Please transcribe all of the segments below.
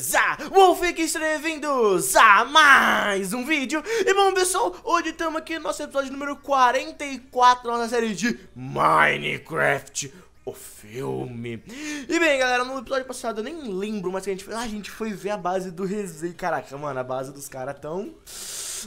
beleza? Wolf aqui, bem-vindos a mais um vídeo E bom pessoal, hoje estamos aqui no nosso episódio número 44 Nossa série de Minecraft o filme. E bem, galera, no episódio passado eu nem lembro, mas a gente foi. a ah, gente foi ver a base do Rezei. Caraca, mano, a base dos caras tão.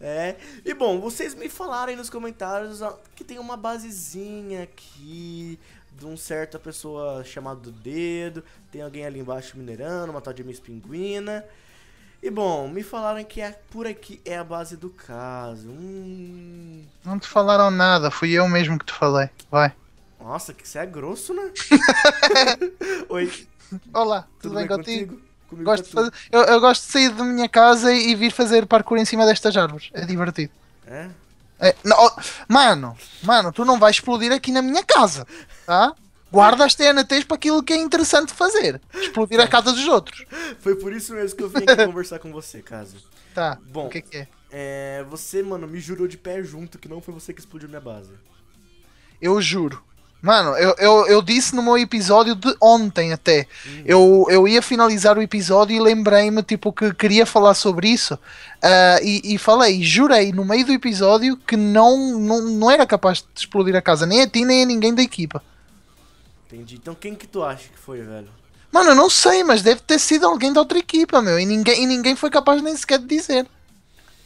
É. E bom, vocês me falaram aí nos comentários ó, que tem uma basezinha aqui de um certa pessoa chamado Dedo, tem alguém ali embaixo minerando, uma tal de Miss Pinguina. E bom, me falaram que é, por aqui é a base do caso. Hum... Não te falaram nada, fui eu mesmo que te falei. Vai. Nossa, que você é grosso, né? Oi. Olá, tudo, tudo bem, bem, contigo? contigo? Comigo tá gosto fazer... eu, eu, gosto de sair da minha casa e vir fazer parkour em cima destas árvores. É divertido. É? é... Não, oh... mano, mano, tu não vais explodir aqui na minha casa. Tá? Guarda as TNTs para aquilo que é interessante fazer. Explodir a tá. casa dos outros. Foi por isso mesmo que eu vim aqui conversar com você, caso. Tá. Bom. O que, que é? é? Você, mano, me jurou de pé junto que não foi você que explodiu minha base. Eu juro. Mano, eu, eu, eu disse no meu episódio de ontem até. Hum. Eu, eu ia finalizar o episódio e lembrei-me tipo, que queria falar sobre isso. Uh, e, e falei, jurei no meio do episódio que não, não, não era capaz de explodir a casa, nem a ti, nem a ninguém da equipa. Entendi. Então quem que tu acha que foi, velho? Mano, eu não sei, mas deve ter sido alguém da outra equipa, meu. E ninguém, e ninguém foi capaz nem sequer de dizer.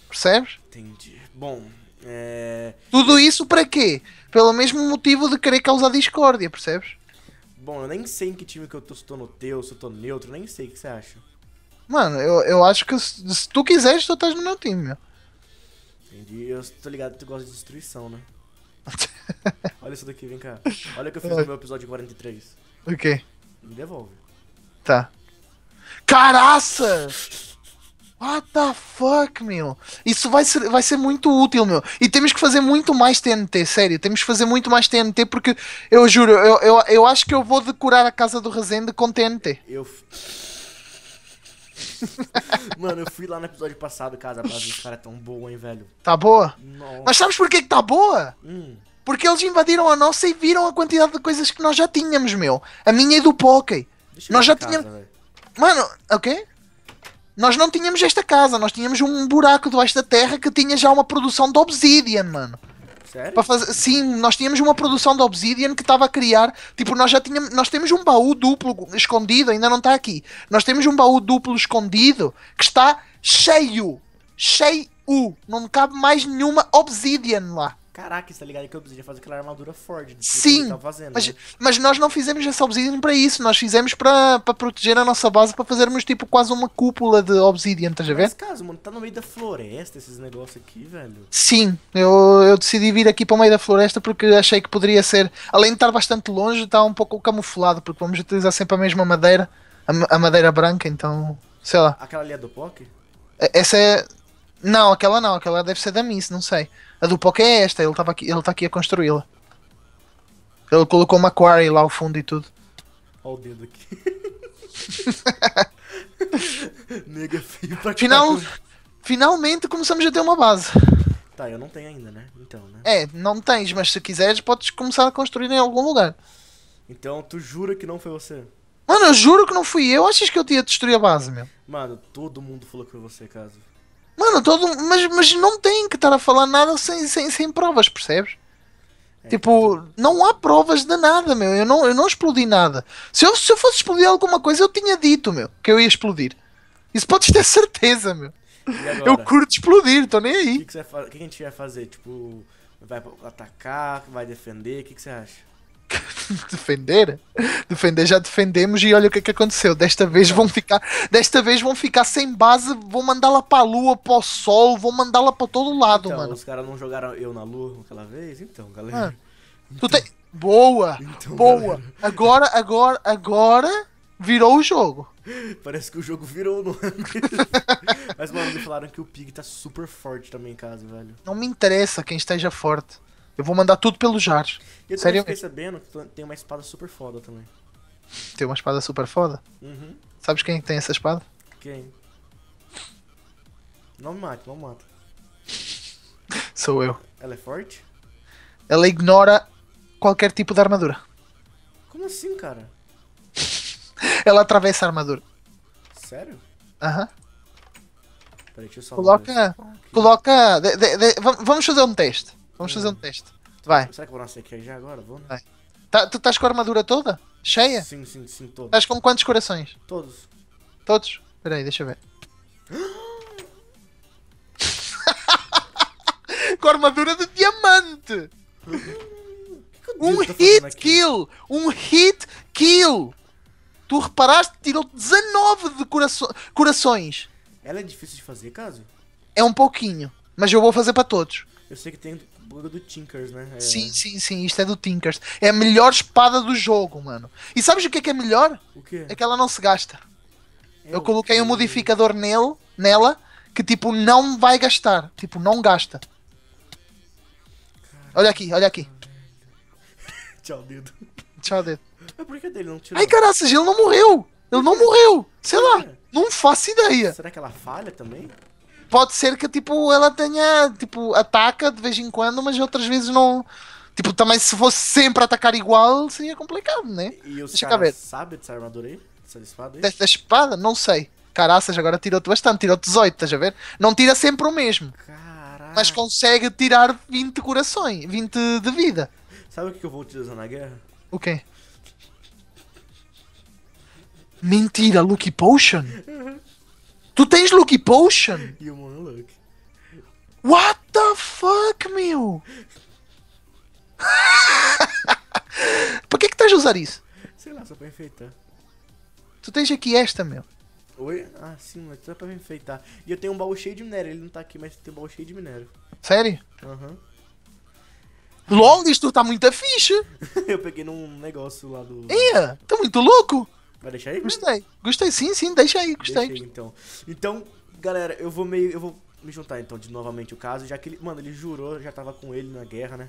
Percebes? Entendi. Bom, é... Tudo isso para quê? Pelo mesmo motivo de querer causar discórdia, percebes? Bom, eu nem sei em que time que eu tô, se tô no teu, se eu tô neutro, nem sei o que você acha. Mano, eu, eu acho que se, se tu quiseres, tu estás no meu time, meu. Entendi, eu tô ligado que tu gosta de destruição, né? Olha isso daqui, vem cá. Olha o que eu fiz no meu episódio 43. O quê? Me devolve. Tá. Caraça! What the fuck, meu? Isso vai ser, vai ser muito útil, meu. E temos que fazer muito mais TNT, sério. Temos que fazer muito mais TNT porque eu juro, eu, eu, eu acho que eu vou decorar a casa do Resende com TNT. Eu. Mano, eu fui lá no episódio passado, casa, pra ver os caras é tão boa, hein, velho. Tá boa? Nossa. Mas sabes por que que tá boa? Hum. Porque eles invadiram a nossa e viram a quantidade de coisas que nós já tínhamos, meu. A minha e do Poké. Nós já tínhamos. Mano, o quê? Nós não tínhamos esta casa, nós tínhamos um buraco debaixo da terra que tinha já uma produção de obsidian, mano. Sério? Para fazer... Sim, nós tínhamos uma produção de Obsidian que estava a criar. Tipo, nós já tínhamos. Nós temos um baú duplo escondido, ainda não está aqui. Nós temos um baú duplo escondido que está cheio. Cheio. Não cabe mais nenhuma Obsidian lá. Caraca, você tá ligado? Que eu preciso fazer aquela armadura Ford. Né? Sim! Que tá fazendo, mas, né? mas, nós não fizemos essa Obsidian para isso. Nós fizemos para proteger a nossa base, para fazermos tipo quase uma cúpula de Obsidian, estás a ver? caso, mano, tá no meio da floresta esses negócios aqui, velho. Sim, eu, eu decidi vir aqui para o meio da floresta porque achei que poderia ser. Além de estar bastante longe, está um pouco camuflado, porque vamos utilizar sempre a mesma madeira, a, a madeira branca, então. Sei lá. Aquela ali é do POC? Essa é. Não, aquela não, aquela deve ser da Miss, não sei. A do Poké é esta, ele estava aqui, ele está aqui a construí-la. Ele colocou uma quarry lá ao fundo e tudo. Olha o dedo aqui. Nega é feio pra Final, Finalmente começamos a ter uma base. Tá, eu não tenho ainda, né? Então, né? É, não tens, mas se quiseres podes começar a construir em algum lugar. Então tu jura que não foi você? Mano, eu juro que não fui eu. Achas que eu tinha destruir a base, meu? Mano, todo mundo falou que foi você, caso. Mano, todo. Mas, mas não tem que estar a falar nada sem, sem, sem provas, percebes? É. Tipo, não há provas de nada, meu. Eu não, eu não explodi nada. Se eu, se eu fosse explodir alguma coisa, eu tinha dito, meu, que eu ia explodir. Isso podes ter certeza, meu. Eu curto explodir, tô nem aí. O que, que, que, a gente vai fazer? Tipo, vai atacar, vai defender? O que, que você acha? defender, defender já defendemos e olha o que é que aconteceu. Desta vez vão ficar, desta vez vão ficar sem base, vão mandá-la para a lua, para o sol, vão mandá-la para todo lado, então, mano. Os caras não jogaram eu na lua aquela vez, então, galera. Ah, tu então. tem... boa, então, boa. Galera. Agora, agora, agora virou o jogo. Parece que o jogo virou, não é Mas, mano, me falaram que o Pig tá super forte também em casa, velho. Não me interessa quem esteja forte. Eu vou mandar tudo pelo Jar. Eu Sério? fiquei sabendo que tem uma espada super foda também. Tem uma espada super foda? Uhum. Sabes quem é tem essa espada? Quem? Não me mate, não me mata. Sou eu. Ela é forte? Ela ignora qualquer tipo de armadura. Como assim, cara? Ela atravessa a armadura. Sério? Aham. Uhum. Peraí, deixa eu só coloca. Coloca. De, de, de, vamos fazer um teste. Vamos fazer um teste. Vai. Será que eu lancei aqui já agora? Vou, né? Vai. Tá, tu estás com a armadura toda? Cheia? Sim, sim, sim, todos. Estás com quantos corações? Todos. Todos? Espera aí, deixa eu ver. com a armadura de diamante! um tá hit kill! Um hit kill! Tu reparaste que tirou 19 de coraço corações. Ela é difícil de fazer, caso? É um pouquinho, mas eu vou fazer para todos. Eu sei que tem do Tinkers, né? É, sim, né? sim, sim, isto é do Tinkers. É a melhor espada do jogo, mano. E sabes o que é que é melhor? O quê? É que ela não se gasta. É Eu coloquei que... um modificador nele, nela que tipo não vai gastar. Tipo, não gasta. Caramba. Olha aqui, olha aqui. Tchau, dedo. Tchau, dedo. Mas por que dele não tirou? Ai, caraças, ele não morreu! Ele não morreu! Sei lá, não faço ideia. Será que ela falha também? pode ser que tipo ela tenha tipo ataca de vez em quando, mas outras vezes não. Tipo, também se fosse sempre atacar igual, seria complicado, né? E os ver. Sabe dessa armadura aí? Dessa espada aí? espada? Não sei. Caraças, agora tirou-te bastante, tirou-te 18, estás a ver? Não tira sempre o mesmo. Caraca. Mas consegue tirar 20 corações, 20 de vida. Sabe o que eu vou utilizar na guerra? O quê? Mentira, Lucky Potion? Uhum. Tu tens Lucky Potion? E uma Luck. What the fuck, meu? Por que que estás a usar isso? Sei lá, só pra enfeitar. Tu tens aqui esta, meu. Oi? Ah, sim, mas só pra enfeitar. E eu tenho um baú cheio de minério. Ele não tá aqui, mas tem um baú cheio de minério. Sério? Aham. Uhum. LOL, isso tá muita ficha. eu peguei num negócio lá do... Ia, tá muito louco. Vai deixar aí? Gostei. Gostei, sim, sim, deixa aí, gostei. Deixa aí, então. Então, galera, eu vou meio. Eu vou me juntar então de novamente o caso, já que ele. Mano, ele jurou, já tava com ele na guerra, né?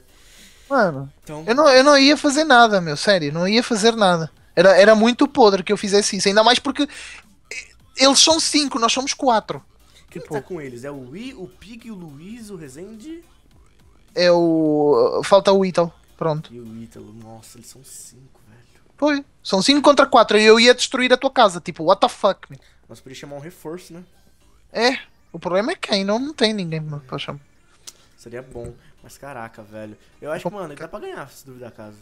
Mano. Então... Eu, não, eu não ia fazer nada, meu, sério, não ia fazer nada. Era, era muito podre que eu fizesse isso, ainda mais porque eh, eles são cinco, nós somos quatro. Quem tá tipo... tá com eles? É o Wii, o Pig, o Luiz, o Rezende? É o. Falta o Ítalo, pronto. E o Ítalo, nossa, eles são cinco. Foi. São 5 contra 4 e eu ia destruir a tua casa. Tipo, what the fuck, man. Mas podia chamar um reforço, né? É. O problema é quem não não tem ninguém pra hum. chamar. Seria bom. Mas caraca, velho. Eu acho que, mano, dá pra ganhar, se duvidar a casa.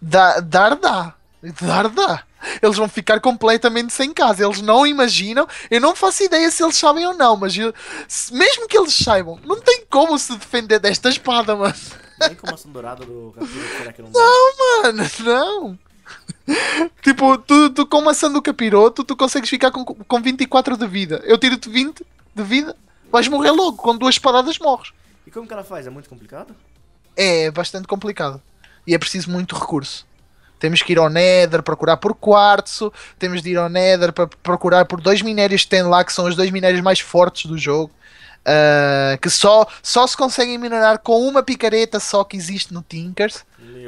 Dá, dar, dá. Dar, dá. Eles vão ficar completamente sem casa. Eles não imaginam. Eu não faço ideia se eles sabem ou não, mas eu, se, mesmo que eles saibam, não tem como se defender desta espada, mano. Nem com a dourada do capítulo, será que não dá? Não, mano, não. tipo, tu, tu com maçã do capiroto, tu consegues ficar com, com 24 de vida. Eu tiro-te 20 de vida, vais morrer logo. Com duas espadadas morres. E como que ela faz? É muito complicado? É, é bastante complicado. E é preciso muito recurso. Temos que ir ao Nether procurar por quartzo, temos de ir ao Nether para procurar por dois minérios que tem lá, que são os dois minérios mais fortes do jogo. Uh, que só, só se conseguem minerar com uma picareta só que existe no Tinkers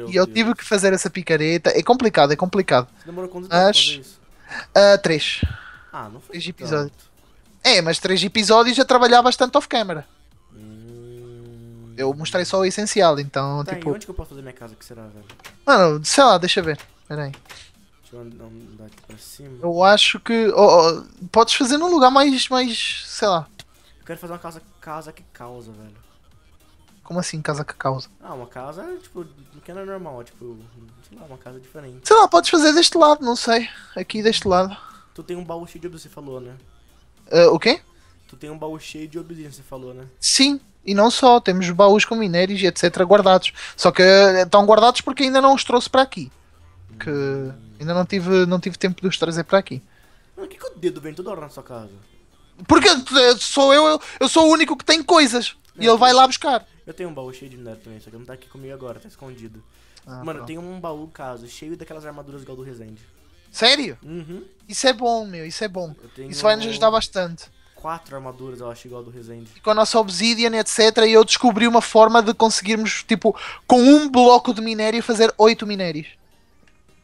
e eu tive que fazer essa picareta. É complicado, é complicado. demorou quanto tempo mas... isso? Uh, três. Ah, não foi Três episódios. É, mas três episódios a trabalhar bastante off-camera. Hum... Eu mostrei só o essencial, então, tá, tipo... onde que eu posso fazer minha casa, que será, velho? Mano, sei lá, deixa ver. Pera aí. Deixa eu andar aqui pra cima. Eu acho que... Oh, oh, podes fazer num lugar mais, mais... sei lá. Eu quero fazer uma casa, casa que causa, velho. Como assim casa com causa? Ah, uma casa, tipo, que não é normal, tipo, sei lá, uma casa diferente. Sei lá, pode fazer deste lado, não sei. Aqui deste lado. Tu tem um baú cheio de obsidian, você falou, né? Uh, o quê? Tu tem um baú cheio de obsidian, você falou, né? Sim, e não só, temos baús com minérios e etc guardados. Só que eh, estão guardados porque ainda não os trouxe para aqui. Que hum. ainda não tive, não tive tempo de os trazer para aqui. Por que, que o dedo vem toda hora na sua casa? Porque eh, sou eu, eu sou o único que tem coisas. É, e ele vai lá buscar. Eu tenho um baú cheio de minério também, só que não tá aqui comigo agora, tá escondido. Ah, Mano, eu tá. tenho um baú, caso, cheio daquelas armaduras igual do Resende. Sério? Uhum. Isso é bom, meu, isso é bom. Eu tenho Isso vai nos ajudar bastante. quatro armaduras, eu acho, igual do Resende. E com a nossa obsidian, etc, e eu descobri uma forma de conseguirmos, tipo, com um bloco de minério fazer oito minérios.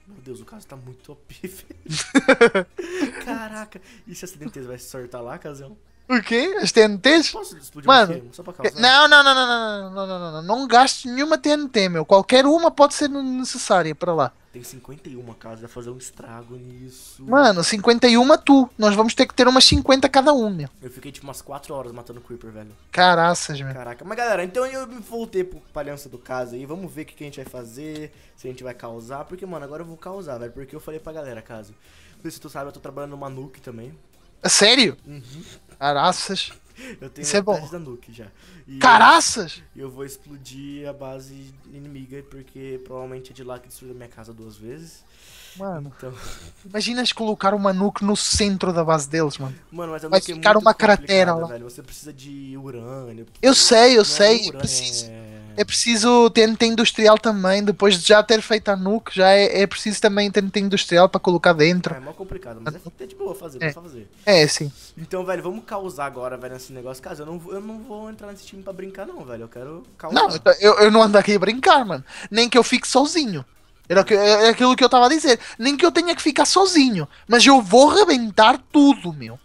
Meu Deus, o caso tá muito OP, velho. Caraca. E se a acidenteza vai se sortar lá, casão? O quê? As TNTs? Posso explodir Mano, só pra causar? Não, não, não, não, não, não, não, não, não, não, gaste nenhuma TNT, meu. Qualquer uma pode ser necessária não, lá. Tem 51 casa, vai fazer um estrago nisso. Mano, 51 tu. Nós vamos ter que ter umas 50 cada um, meu. Eu fiquei tipo umas 4 horas matando não, Creeper, velho. Caraças, meu. Caraca. Mas galera, então eu voltei pro não, do caso aí. Vamos ver o que, não, a gente vai fazer. Se a gente vai causar. Porque, mano, agora eu vou causar, velho. Porque eu falei pra galera, caso. Não sei se tu sabe, eu tô trabalhando não, não, também. Sério? Uhum. Caraças. Eu tenho Isso é bom. da nuke já. E Caraças! Eu, eu vou explodir a base inimiga, porque provavelmente é de lá que destruiu minha casa duas vezes. Mano, então... imagina se colocar uma nuke no centro da base deles, mano. Mano, mas a nuke Vai é ficar uma cratera lá. Velho. Você precisa de urânio. Eu sei, eu Não é sei. É urânio, preciso. É... É preciso TNT industrial também, depois de já ter feito a nuke, já é, é preciso também TNT industrial para colocar dentro. É, é mó complicado, mas é, é de boa fazer, é. fazer. É, sim. Então, velho, vamos causar agora, velho, nesse negócio. Caso eu não, eu não vou entrar nesse time pra brincar, não, velho. Eu quero causar. Não, então, eu, eu não ando aqui a brincar, mano. Nem que eu fique sozinho. Era é, é aquilo que eu tava a dizer. Nem que eu tenha que ficar sozinho. Mas eu vou rebentar tudo, meu.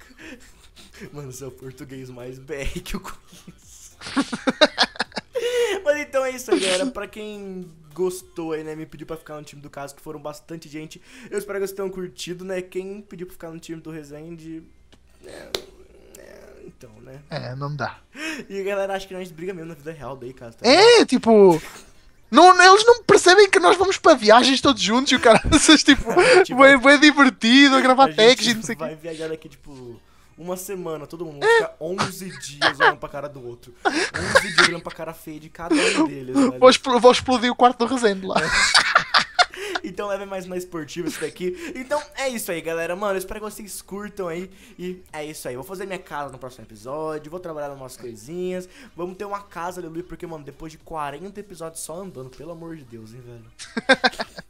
Mano, você é o português mais BR que eu conheço. Mas então é isso galera. Pra quem gostou aí, né? Me pediu pra ficar no time do caso, que foram bastante gente. Eu espero que vocês tenham curtido, né? Quem pediu pra ficar no time do Resende. É, é, então, né? É, não dá. E a galera acha que nós briga mesmo na vida real daí, caso. Tá é, tipo. Não, eles não percebem que nós vamos para viagens todos juntos e o cara, vocês, tipo, é, tipo, divertido, a gravar tags e não sei o que. Vai viajar daqui, tipo, uma semana, todo mundo é. fica 11 dias olhando pra cara do outro. 11 dias olhando pra cara feia de cada um deles. Vou, expl vou, explodir o quarto do Resende lá. Então leve mais na esportiva isso daqui. Então é isso aí, galera. Mano, eu espero que vocês curtam aí. E é isso aí. Vou fazer minha casa no próximo episódio. Vou trabalhar umas coisinhas. Vamos ter uma casa, aleluia. Porque, mano, depois de 40 episódios só andando, pelo amor de Deus, hein, velho.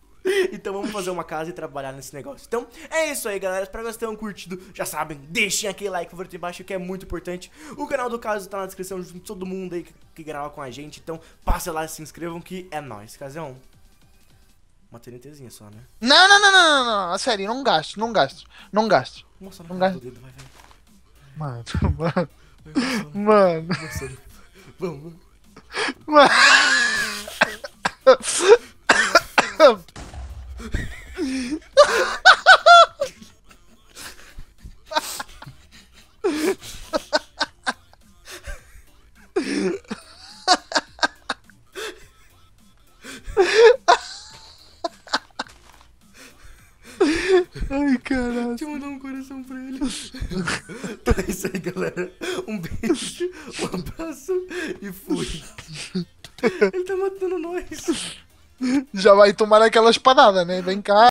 Então vamos fazer uma casa e trabalhar nesse negócio. Então é isso aí, galera. Espero que vocês tenham curtido. Já sabem, deixem aquele like, por aqui embaixo, que é muito importante. O canal do caso tá na descrição, junto com todo mundo aí que, que grava com a gente. Então passe lá e se inscrevam, que é nóis, casão. Uma TNTzinha só, né? Não, não, não, não, não, não. sério, não gasto, não gasto, não gasto. Nossa, não, não gasto. Dedo, vai, vai. Mano, mano. Mano. Vamos. Mano. mano. isso aí, galera. Um beijo, um abraço e fui. Ele tá matando nós. Já vai tomar aquela espadada, né? Vem cá.